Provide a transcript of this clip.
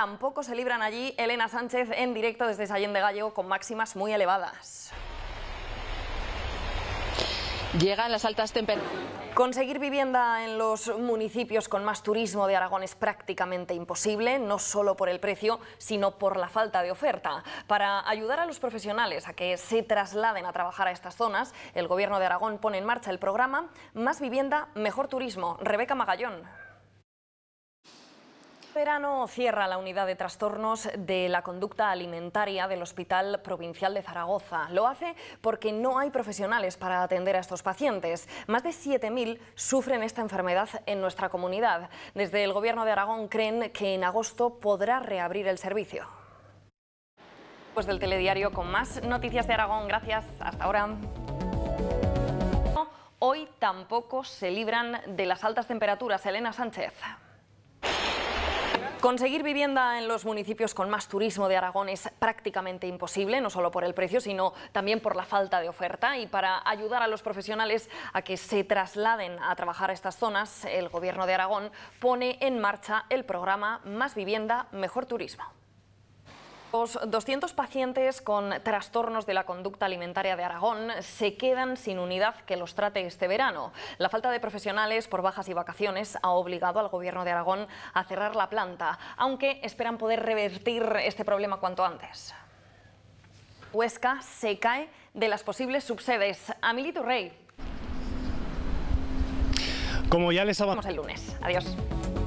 tampoco se libran allí Elena Sánchez en directo desde Sallén de Gallego con máximas muy elevadas. Llegan las altas temperaturas. Conseguir vivienda en los municipios con más turismo de Aragón es prácticamente imposible, no solo por el precio, sino por la falta de oferta. Para ayudar a los profesionales a que se trasladen a trabajar a estas zonas, el Gobierno de Aragón pone en marcha el programa Más vivienda, mejor turismo. Rebeca Magallón. Verano cierra la unidad de trastornos de la conducta alimentaria del Hospital Provincial de Zaragoza. Lo hace porque no hay profesionales para atender a estos pacientes. Más de 7.000 sufren esta enfermedad en nuestra comunidad. Desde el Gobierno de Aragón creen que en agosto podrá reabrir el servicio. Pues del telediario con más noticias de Aragón. Gracias. Hasta ahora. Hoy tampoco se libran de las altas temperaturas. Elena Sánchez. Conseguir vivienda en los municipios con más turismo de Aragón es prácticamente imposible, no solo por el precio, sino también por la falta de oferta. Y para ayudar a los profesionales a que se trasladen a trabajar a estas zonas, el Gobierno de Aragón pone en marcha el programa Más Vivienda, Mejor Turismo. Los 200 pacientes con trastornos de la conducta alimentaria de Aragón se quedan sin unidad que los trate este verano. La falta de profesionales por bajas y vacaciones ha obligado al gobierno de Aragón a cerrar la planta, aunque esperan poder revertir este problema cuanto antes. Huesca se cae de las posibles subsedes. Amilito Rey. Como ya les avanzamos el lunes. Adiós.